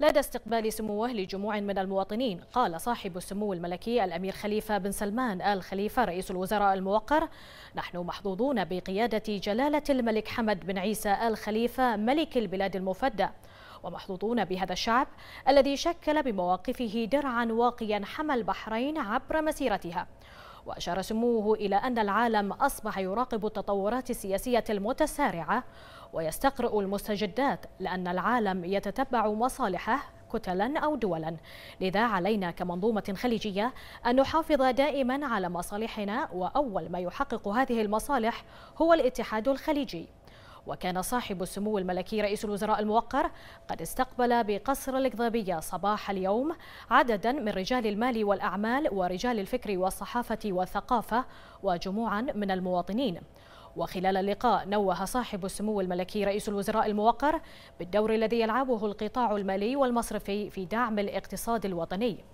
لدى استقبال سموه لجموع من المواطنين قال صاحب السمو الملكي الأمير خليفة بن سلمان آل خليفة رئيس الوزراء الموقر نحن محظوظون بقيادة جلالة الملك حمد بن عيسى آل خليفة ملك البلاد المفدى ومحظوظون بهذا الشعب الذي شكل بمواقفه درعا واقيا حمى البحرين عبر مسيرتها وأشار سموه إلى أن العالم أصبح يراقب التطورات السياسية المتسارعة ويستقرئ المستجدات لأن العالم يتتبع مصالحه كتلا أو دولا لذا علينا كمنظومة خليجية أن نحافظ دائما على مصالحنا وأول ما يحقق هذه المصالح هو الاتحاد الخليجي وكان صاحب السمو الملكي رئيس الوزراء الموقر قد استقبل بقصر القضابية صباح اليوم عددا من رجال المال والأعمال ورجال الفكر والصحافة والثقافة وجموعا من المواطنين وخلال اللقاء نوه صاحب السمو الملكي رئيس الوزراء الموقر بالدور الذي يلعبه القطاع المالي والمصرفي في دعم الاقتصاد الوطني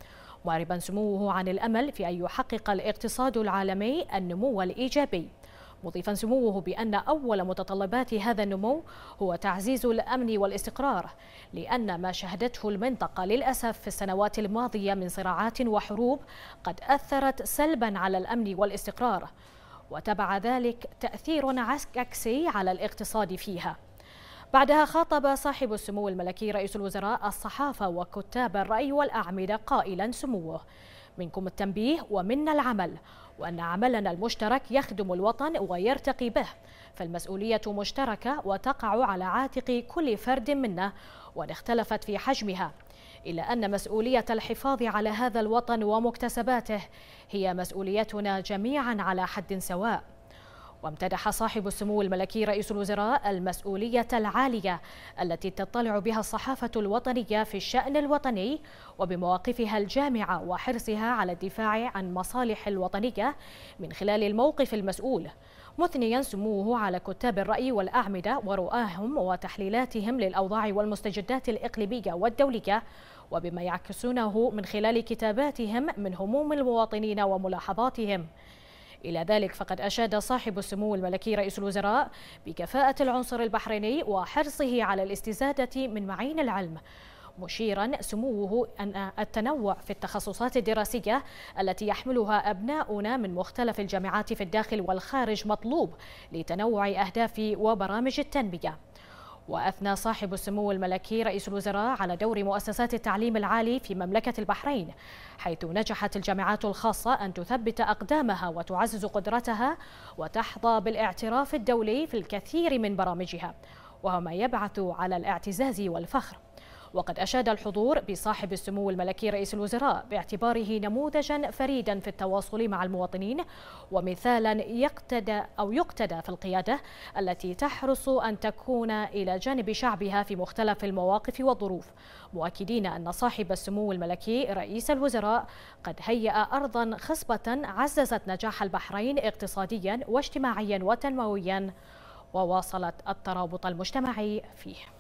معربا سموه عن الأمل في أن يحقق الاقتصاد العالمي النمو الإيجابي مضيفا سموه بأن أول متطلبات هذا النمو هو تعزيز الأمن والاستقرار لأن ما شهدته المنطقة للأسف في السنوات الماضية من صراعات وحروب قد أثرت سلبا على الأمن والاستقرار وتبع ذلك تأثير عكسي على الاقتصاد فيها بعدها خاطب صاحب السمو الملكي رئيس الوزراء الصحافة وكتاب الرأي والأعمدة قائلا سموه منكم التنبيه ومنا العمل وأن عملنا المشترك يخدم الوطن ويرتقي به فالمسؤولية مشتركة وتقع على عاتق كل فرد منا وإن اختلفت في حجمها إلا أن مسؤولية الحفاظ على هذا الوطن ومكتسباته هي مسؤوليتنا جميعا على حد سواء وامتدح صاحب السمو الملكي رئيس الوزراء المسؤولية العالية التي تطلع بها الصحافة الوطنية في الشأن الوطني وبمواقفها الجامعة وحرصها على الدفاع عن مصالح الوطنية من خلال الموقف المسؤول مثنيا سموه على كتاب الرأي والأعمدة ورؤاهم وتحليلاتهم للأوضاع والمستجدات الإقليمية والدولية وبما يعكسونه من خلال كتاباتهم من هموم المواطنين وملاحظاتهم إلى ذلك فقد أشاد صاحب السمو الملكي رئيس الوزراء بكفاءة العنصر البحريني وحرصه على الاستزادة من معين العلم مشيرا سموه أن التنوع في التخصصات الدراسية التي يحملها أبناؤنا من مختلف الجامعات في الداخل والخارج مطلوب لتنوع أهداف وبرامج التنمية وأثنى صاحب السمو الملكي رئيس الوزراء على دور مؤسسات التعليم العالي في مملكة البحرين حيث نجحت الجامعات الخاصة أن تثبت أقدامها وتعزز قدرتها وتحظى بالاعتراف الدولي في الكثير من برامجها وهو ما يبعث على الاعتزاز والفخر وقد أشاد الحضور بصاحب السمو الملكي رئيس الوزراء باعتباره نموذجا فريدا في التواصل مع المواطنين ومثالا يقتدى أو يقتدى في القيادة التي تحرص أن تكون إلى جانب شعبها في مختلف المواقف والظروف مؤكدين أن صاحب السمو الملكي رئيس الوزراء قد هيأ أرضا خصبة عززت نجاح البحرين اقتصاديا واجتماعيا وتنمويا وواصلت الترابط المجتمعي فيه